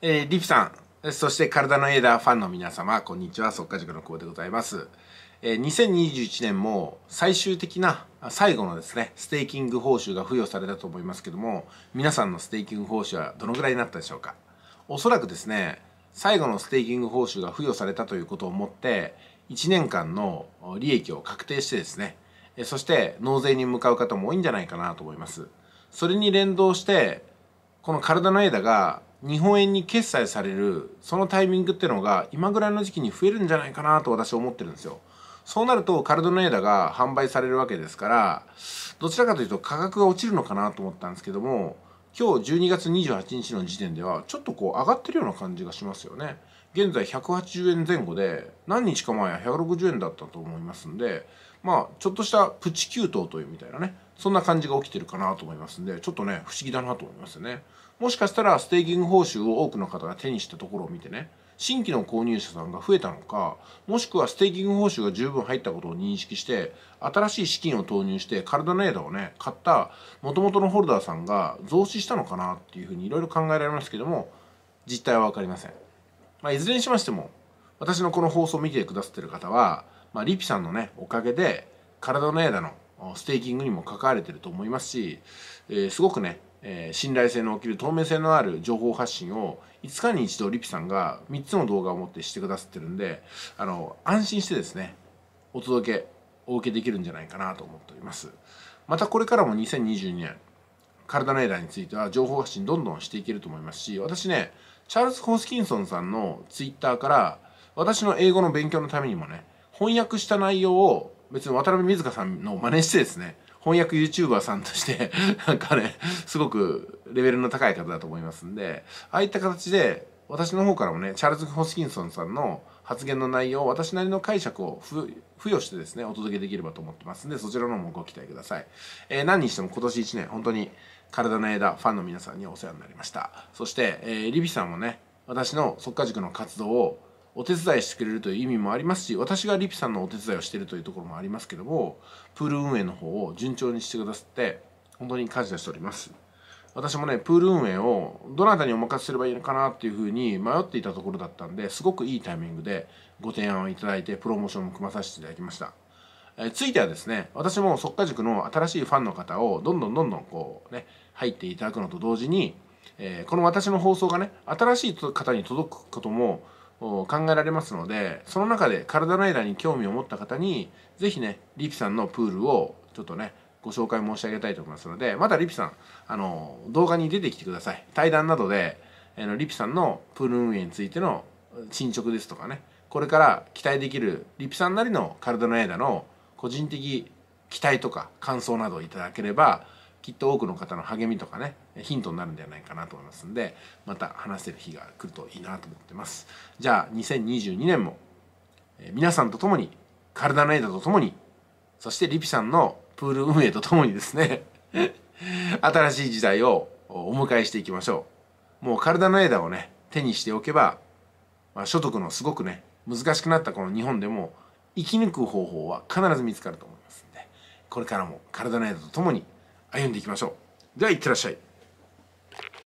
えー、リフさん、そして体のエーダーファンの皆様、こんにちは、速化塾の久保でございます。えー、2021年も最終的な、最後のですね、ステーキング報酬が付与されたと思いますけども、皆さんのステーキング報酬はどのぐらいになったでしょうかおそらくですね、最後のステーキング報酬が付与されたということをもって、1年間の利益を確定してですね、そして納税に向かう方も多いんじゃないかなと思います。それに連動して、この体のエイダが日本円に決済されるそのタイミングってのが今ぐらいの時期に増えるんじゃないかなと私は思ってるんですよそうなるとカルドネーダが販売されるわけですからどちらかというと価格が落ちるのかなと思ったんですけども今日12月28日の時点ではちょっとこう上がってるような感じがしますよね現在180円前後で何日か前は160円だったと思いますんでまあちょっとしたプチ給湯というみたいなねそんな感じが起きてるかなと思いますんでちょっとね不思議だなと思いますよねもしかしたらステーキング報酬を多くの方が手にしたところを見てね新規の購入者さんが増えたのかもしくはステーキング報酬が十分入ったことを認識して新しい資金を投入してカルダネーをね買った元々のホルダーさんが増資したのかなっていうふうにいろいろ考えられますけども実態は分かりません、まあ、いずれにしましても私のこの放送を見てくださってる方は、まあ、リピさんのねおかげでカルダネーのステーキングにも関われてると思いますし、えー、すごくねえー、信頼性の起きる透明性のある情報発信を5日に一度リピさんが3つの動画を持ってしてくださってるんであの安心してですねお届けお受けできるんじゃないかなと思っておりますまたこれからも2022年体のエラーについては情報発信どんどんしていけると思いますし私ねチャールズ・ホスキンソンさんのツイッターから私の英語の勉強のためにもね翻訳した内容を別に渡辺瑞香さんの真似してですね翻訳 YouTuber さんとして、なんかね、すごくレベルの高い方だと思いますんで、ああいった形で、私の方からもね、チャールズ・ホスキンソンさんの発言の内容を私なりの解釈を付与してですね、お届けできればと思ってますんで、そちらの方もご期待ください。えー、何にしても今年1年、本当に体の枝、ファンの皆さんにお世話になりました。そして、えー、リビさんもね、私の即家塾の活動をお手伝いしてくれるという意味もありますし私がリピさんのお手伝いをしているというところもありますけどもプール運営の方を順調にしてくださって本当に感謝しております私もねプール運営をどなたにお任せすればいいのかなっていうふうに迷っていたところだったんですごくいいタイミングでご提案をいただいてプロモーションも組まさせていただきましたえついてはですね私も即果塾の新しいファンの方をどんどんどんどんこうね入っていただくのと同時に、えー、この私の放送がね新しい方に届くことも考えられますのでその中で体の間に興味を持った方に是非ねリピさんのプールをちょっとねご紹介申し上げたいと思いますのでまたリピさんあの動画に出てきてください対談などであのリピさんのプール運営についての進捗ですとかねこれから期待できるリピさんなりの体の間の個人的期待とか感想などをいただければきっと多くの方の励みとかねヒントになるんじゃないかなと思いますんでまた話せる日が来るといいなと思ってますじゃあ2022年も皆さんと共にカルダネイダと共にそしてリピさんのプール運営と共にですね 新しい時代をお迎えしていきましょうもうカルダネイダをね手にしておけば、まあ、所得のすごくね難しくなったこの日本でも生き抜く方法は必ず見つかると思いますんでこれからもカルダネイダと共に歩んでいきましょうではいってらっしゃい